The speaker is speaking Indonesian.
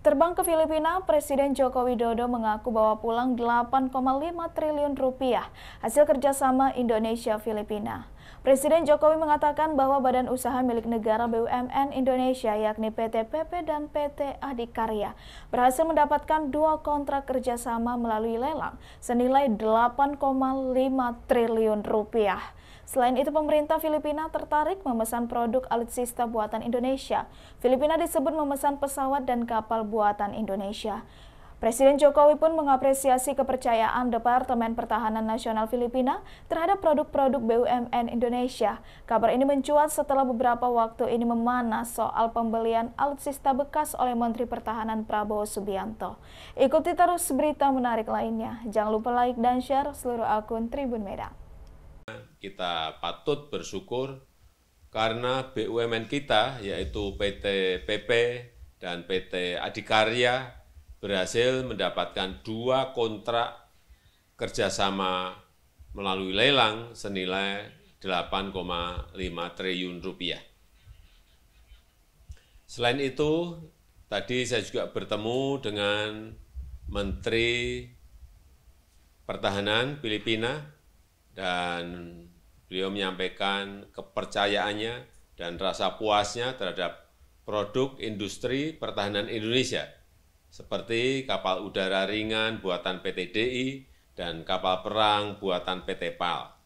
Terbang ke Filipina, Presiden Joko Widodo mengaku bawa pulang 8,5 triliun rupiah hasil kerjasama Indonesia-Filipina. Presiden Jokowi mengatakan bahwa badan usaha milik negara BUMN Indonesia yakni PT PP dan PT Adikarya berhasil mendapatkan dua kontrak kerjasama melalui lelang senilai 8,5 triliun rupiah. Selain itu, pemerintah Filipina tertarik memesan produk alutsista buatan Indonesia. Filipina disebut memesan pesawat dan kapal buatan Indonesia. Presiden Jokowi pun mengapresiasi kepercayaan Departemen Pertahanan Nasional Filipina terhadap produk-produk BUMN Indonesia. Kabar ini mencuat setelah beberapa waktu ini memanas soal pembelian alutsista bekas oleh Menteri Pertahanan Prabowo Subianto. Ikuti terus berita menarik lainnya. Jangan lupa like dan share seluruh akun Tribun Medan. Kita patut bersyukur karena BUMN kita yaitu PT PP dan PT Adikarya berhasil mendapatkan dua kontrak kerjasama melalui lelang senilai 8,5 triliun rupiah. Selain itu, tadi saya juga bertemu dengan Menteri Pertahanan Filipina dan beliau menyampaikan kepercayaannya dan rasa puasnya terhadap produk industri pertahanan Indonesia seperti kapal udara ringan buatan pt di dan kapal perang buatan pt pal